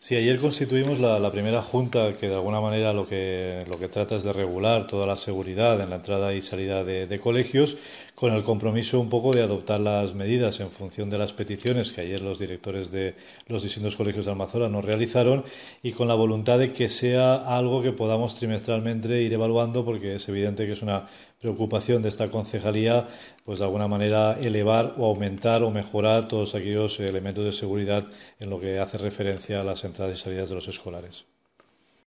Sí, ayer constituimos la, primera junta que de alguna manera lo que, lo que trata es de regular toda la seguridad en la entrada y salida de, de, colegios con el compromiso un poco de adoptar las medidas en función de las peticiones que ayer los directores de los distintos colegios de Almazora nos realizaron y con la voluntad de que sea algo que podamos trimestralmente ir evaluando porque es evidente que es una preocupación de esta concejalía pues de alguna manera elevar o aumentar o mejorar todos aquellos elementos de seguridad en lo que hace referencia a las entradas y salidas de los escolares.